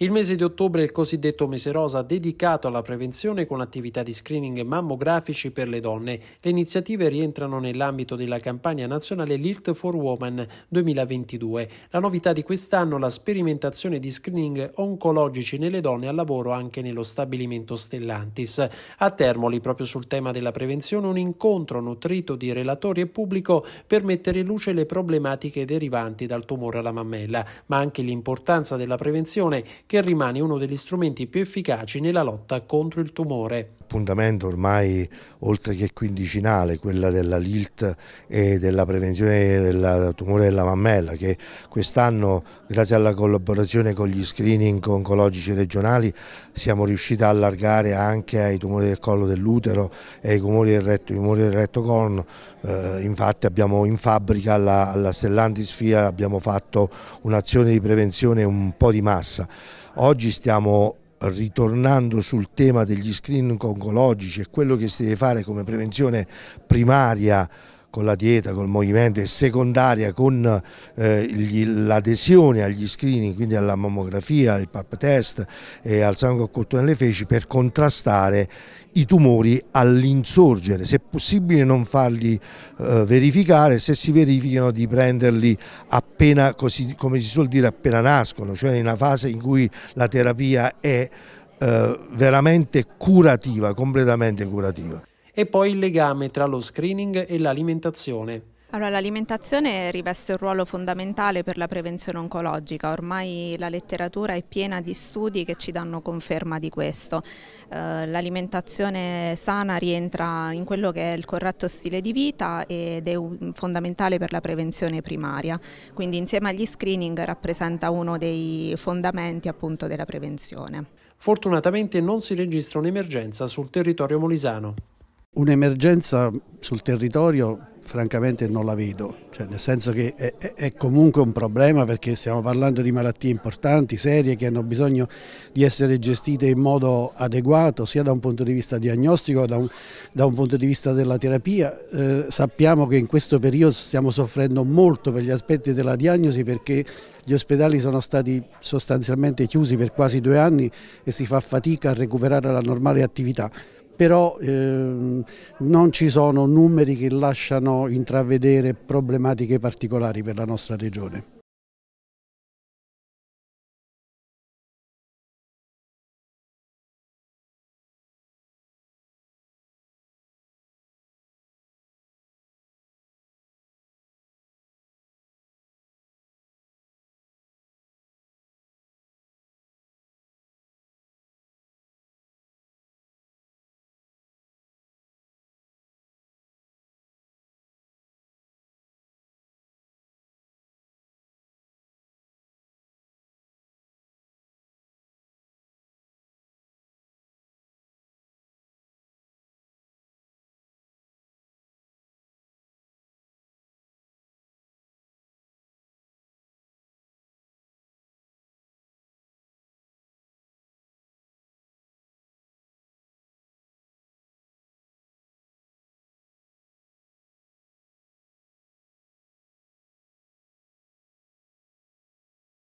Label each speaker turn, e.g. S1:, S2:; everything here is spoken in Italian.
S1: Il mese di ottobre è il cosiddetto mese rosa dedicato alla prevenzione con attività di screening mammografici per le donne. Le iniziative rientrano nell'ambito della campagna nazionale Lilt for Women 2022. La novità di quest'anno è la sperimentazione di screening oncologici nelle donne al lavoro anche nello stabilimento Stellantis. A Termoli, proprio sul tema della prevenzione, un incontro nutrito di relatori e pubblico per mettere in luce le problematiche derivanti dal tumore alla mammella, ma anche l'importanza della prevenzione che rimane uno degli strumenti più efficaci nella lotta contro il tumore
S2: appuntamento ormai oltre che quindicinale, quella della LILT e della prevenzione del tumore della mammella, che quest'anno grazie alla collaborazione con gli screening oncologici regionali siamo riusciti a allargare anche ai tumori del collo dell'utero e ai tumori del retto, tumori del retto corno, eh, infatti abbiamo in fabbrica alla, alla Stellantis FIA abbiamo fatto un'azione di prevenzione un po' di massa. Oggi stiamo ritornando sul tema degli screening oncologici e quello che si deve fare come prevenzione primaria con la dieta, col movimento e secondaria con eh, l'adesione agli screening, quindi alla mammografia, al pap test e al sangue occulto nelle feci per contrastare i tumori all'insorgere, se possibile non farli eh, verificare, se si verificano di prenderli appena, così, come si suol dire, appena nascono, cioè in una fase in cui la terapia è eh, veramente curativa, completamente
S1: curativa e poi il legame tra lo screening e l'alimentazione.
S3: Allora, l'alimentazione riveste un ruolo fondamentale per la prevenzione oncologica, ormai la letteratura è piena di studi che ci danno conferma di questo. Eh, l'alimentazione sana rientra in quello che è il corretto stile di vita ed è fondamentale per la prevenzione primaria, quindi insieme agli screening rappresenta uno dei fondamenti appunto della prevenzione.
S1: Fortunatamente non si registra un'emergenza sul territorio molisano.
S4: Un'emergenza sul territorio francamente non la vedo, cioè, nel senso che è, è, comunque un problema perché stiamo parlando di malattie importanti, serie, che hanno bisogno di essere gestite in modo adeguato sia da un punto di vista diagnostico che da, da un, punto di vista della terapia. Eh, sappiamo che in questo periodo stiamo soffrendo molto per gli aspetti della diagnosi perché gli ospedali sono stati sostanzialmente chiusi per quasi due anni e si fa fatica a recuperare la normale attività però eh, non ci sono numeri che lasciano intravedere
S3: problematiche particolari per la nostra regione.